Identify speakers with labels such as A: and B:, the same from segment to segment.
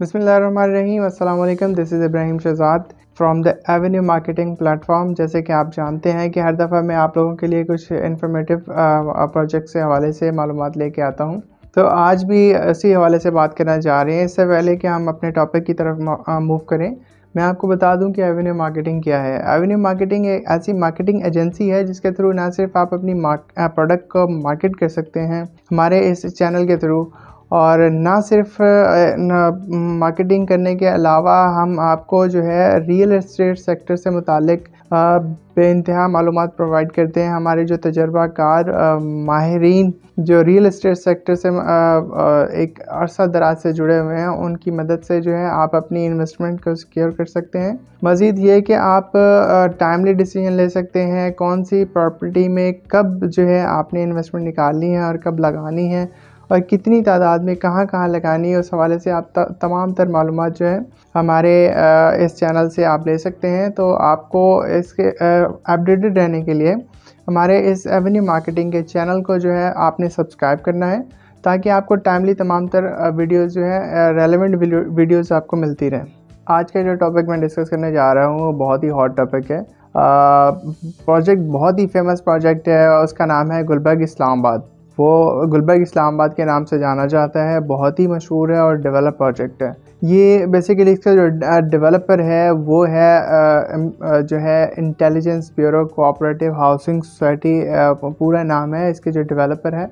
A: बिसमीम this is Ibrahim Shahzad from the avenue marketing platform जैसे कि आप जानते हैं कि हर दफ़ा मैं आप लोगों के लिए कुछ इन्फॉर्मेटिव प्रोजेक्ट से हवाले से मालूम लेके आता हूँ तो आज भी इसी हवाले से बात करना चाह रहे हैं इससे पहले कि हम अपने टॉपिक की तरफ मूव करें मैं आपको बता दूं कि एवेन्यू मार्केटिंग क्या है एवेन्यू मार्केटिंग एक ऐसी मार्केटिंग एजेंसी है जिसके थ्रू ना सिर्फ आप अपनी प्रोडक्ट को मार्केट कर सकते हैं हमारे इस चैनल के थ्रू और ना सिर्फ मार्केटिंग करने के अलावा हम आपको जो है रियल इस्टेट सेक्टर से मुतक बेानतहा मालूम प्रोवाइड करते हैं हमारे जो तजर्बाकार माहरीन जो रियल इस्टेट सेक्टर से आ, आ, एक अरसा दराज से जुड़े हुए हैं उनकी मदद से जो है आप अपनी इन्वेस्टमेंट को सिक्योर कर सकते हैं मज़ीद ये कि आप टाइमली डिसीजन ले सकते हैं कौन सी प्रॉपर्टी में कब जो है आपने इन्वेस्टमेंट निकालनी है और कब लगानी है और कितनी तादाद में कहाँ कहाँ लगानी है उस हवाले से आप तमाम तर मालूम जो है हमारे इस चैनल से आप ले सकते हैं तो आपको इसके अपडेटेड रहने के लिए हमारे इस एवेन्यू मार्केटिंग के चैनल को जो है आपने सब्सक्राइब करना है ताकि आपको टाइमली तमाम तर वीडियोज़ जो है रेलिवेंट वीडियोज़ आपको मिलती रहें आज का जो टॉपिक मैं डिस्कस करने जा रहा हूँ वो बहुत ही हॉट टॉपिक है प्रोजेक्ट बहुत ही फेमस प्रोजेक्ट है उसका नाम है गुलबर्ग इस्लामाबाद वो गुलबर्ग इस्लामाबाद के नाम से जाना जाता है बहुत ही मशहूर है और डेवलप प्रोजेक्ट है ये बेसिकली इसका जो डेवलपर है वो है जो है intelligence bureau cooperative housing society पूरा नाम है इसके जो डेवलपर है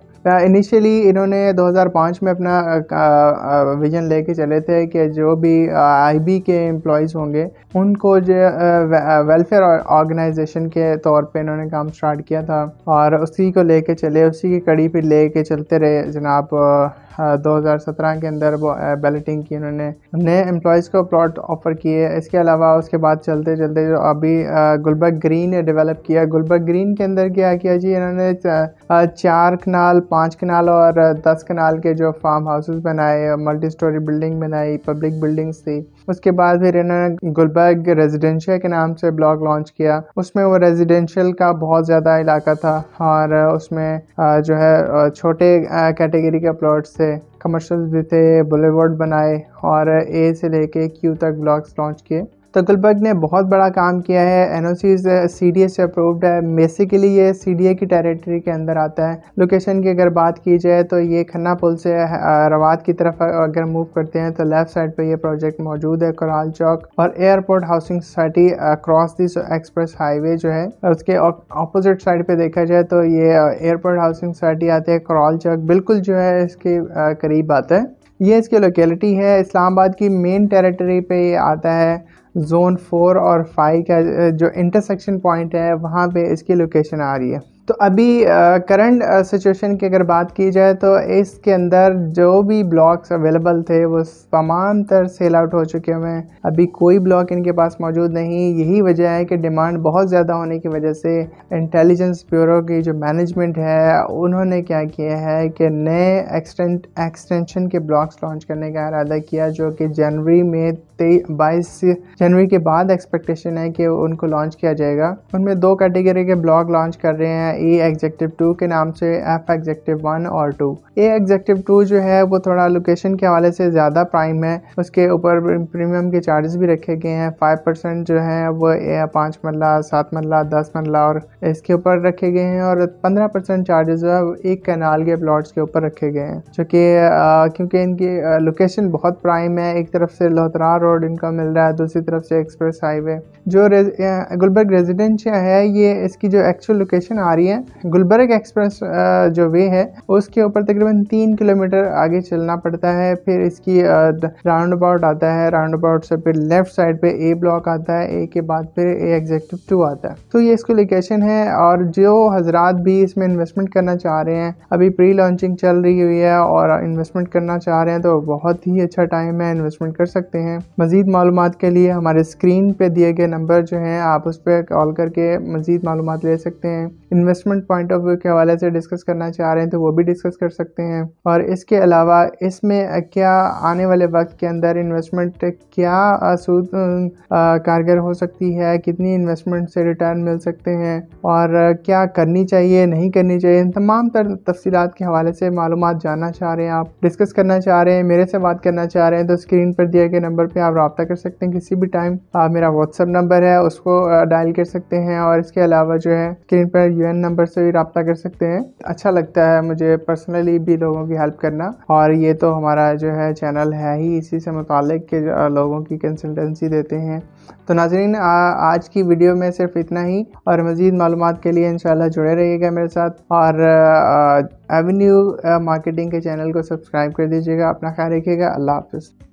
A: इनिशियली इन्होंने 2005 में अपना विजन लेके चले थे कि जो भी आईबी के एम्प्लॉयज़ होंगे उनको जो वेलफेयर ऑर्गेनाइजेशन के तौर पे इन्होंने काम स्टार्ट किया था और उसी को लेके चले उसी के कड़ी फिर ले के चलते रहे जनाब 2017 के अंदर बैलेटिंग की उन्होंने नए एम्प्लॉयज़ को प्लॉट ऑफर किए इसके अलावा उसके बाद चलते चलते जो अभी गुलबर्ग ग्रीन डेवलप किया गुलबर्ग ग्रीन के अंदर क्या किया जी इन्होंने चार कनाल पाँच कनाल और दस कनाल के जो फार्म हाउसेस बनाए मल्टी स्टोरी बिल्डिंग बनाई पब्लिक बिल्डिंग्स थी उसके बाद फिर इन्होंने गुलबर्ग रेजिडेंशियल के नाम से ब्लॉक लॉन्च किया उसमें वो रेजिडेंशियल का बहुत ज़्यादा इलाका था और उसमें जो है छोटे कैटेगरी के प्लॉट्स थे कमर्शल्स भी थे बुलेवर्ड बनाए और ए से लेके क्यू तक ब्लॉक्स लॉन्च किए तकलबर्ग ने बहुत बड़ा काम किया है एन ओ सी डी से अप्रूव्ड है बेसिकली ये सी डी ए की टेरिटरी के अंदर आता है लोकेशन की अगर बात की जाए तो ये खन्ना पुल से रवात की तरफ अगर मूव करते हैं तो लेफ्ट साइड पर यह प्रोजेक्ट मौजूद है कराल चौक और airport housing society across this express highway जो है उसके ऑपोजिट साइड पर देखा जाए तो ये एयरपोर्ट हाउसिंग सोसाइटी आते हैं करौल चौक बिल्कुल जो है इसके करीब आता है ये इसकी लोकेलिटी है इस्लामाबाद की मेन टेरिटरी पे ये आता है जोन फोर और फाइव का जो इंटरसेक्शन पॉइंट है वहाँ पे इसकी लोकेशन आ रही है तो अभी करंट सिचुएशन की अगर बात की जाए तो इसके अंदर जो भी ब्लॉक्स अवेलेबल थे वो तमाम तर सेल आउट हो चुके हुए हैं अभी कोई ब्लॉक इनके पास मौजूद नहीं यही वजह है कि डिमांड बहुत ज़्यादा होने की वजह से इंटेलिजेंस ब्यूरो की जो मैनेजमेंट है उन्होंने क्या किया है कि नए एक्सटेंट एक्सटेंशन के ब्लॉक्स लॉन्च करने का इरादा किया जो कि जनवरी में बाईस जनवरी के बाद एक्सपेक्टेशन है कि उनको लॉन्च किया जाएगा उनमें दो कैटेगरी के ब्लॉग लॉन्च कर रहे हैं हैं ए एग्जेक्टिव टू के नाम से एफ एग्जेक्टिव वन और टू ए एग्जेक्टिव टू जो है वो थोड़ा लोकेशन के हवाले से ज़्यादा प्राइम है उसके ऊपर प्रीमियम के चार्जेस भी रखे गए हैं फाइव परसेंट जो है वो पाँच मरला सात मरला दस मरला और इसके ऊपर रखे गए हैं और पंद्रह परसेंट चार्जेस जो है एक कैनाल के प्लाट्स के ऊपर रखे गए हैं जो कि क्योंकि इनकी लोकेशन बहुत प्राइम है एक तरफ से लोहतरा रोड इनका मिल रहा है दूसरी तरफ से एक्सप्रेस हाईवे जो गुलबर्ग रेजिडेंशिया है ये इसकी जो एक्चुअल लोकेशन आ रही रही है गुलबर्ग एक्सप्रेस जो वे है उसके ऊपर तकरीबन तीन किलोमीटर आगे चलना पड़ता है फिर इसकी राउंड अबाउट आता है राउंड अबाउट से फिर लेफ्ट साइड पे ए ब्लॉक आता है ए के बाद फिर ए एग्जेक्टिव टू आता है तो ये इसको लोकेशन है और जो हजरात भी इसमें इन्वेस्टमेंट करना चाह रहे हैं अभी प्री लॉन्चिंग चल रही हुई है और इन्वेस्टमेंट करना चाह रहे हैं तो बहुत ही अच्छा टाइम है इन्वेस्टमेंट कर सकते हैं मज़ीद मालूम के लिए हमारे स्क्रीन पे दिए गए नंबर जो हैं आप उस पर कॉल करके मज़ीद मालूम ले सकते हैं invest investment point of view के हवाले से डिस्कस करना चाह रहे हैं तो वो भी डिस्कस कर सकते हैं और इसके अलावा इसमें क्या आने वाले वक्त के अंदर इन्वेस्टमेंट क्या सूद कारगर हो सकती है कितनी इन्वेस्टमेंट से रिटर्न मिल सकते हैं और क्या करनी चाहिए नहीं करनी चाहिए इन तमाम तर तफसीत के हवाले से मालूम जानना चाह रहे हैं आप डिस्कस करना चाह रहे हैं मेरे से बात करना चाह रहे हैं तो स्क्रीन पर दिए गए नंबर पर आप रबा कर सकते हैं किसी भी टाइम मेरा व्हाट्सअप नंबर है उसको डायल कर सकते हैं और इसके अलावा जो है स्क्रीन पर यू नंबर से भी रबता कर सकते हैं अच्छा लगता है मुझे पर्सनली भी लोगों की हेल्प करना और ये तो हमारा जो है चैनल है ही इसी से मुतल के लोगों की कंसल्टेंसी देते हैं तो नाजरीन आज की वीडियो में सिर्फ इतना ही और मज़ीद मालूम के लिए इन जुड़े रहिएगा मेरे साथ और एवेन्यू मार्केटिंग के चैनल को सब्सक्राइब कर दीजिएगा अपना ख्याल रखिएगा अल्लाह हाफिज़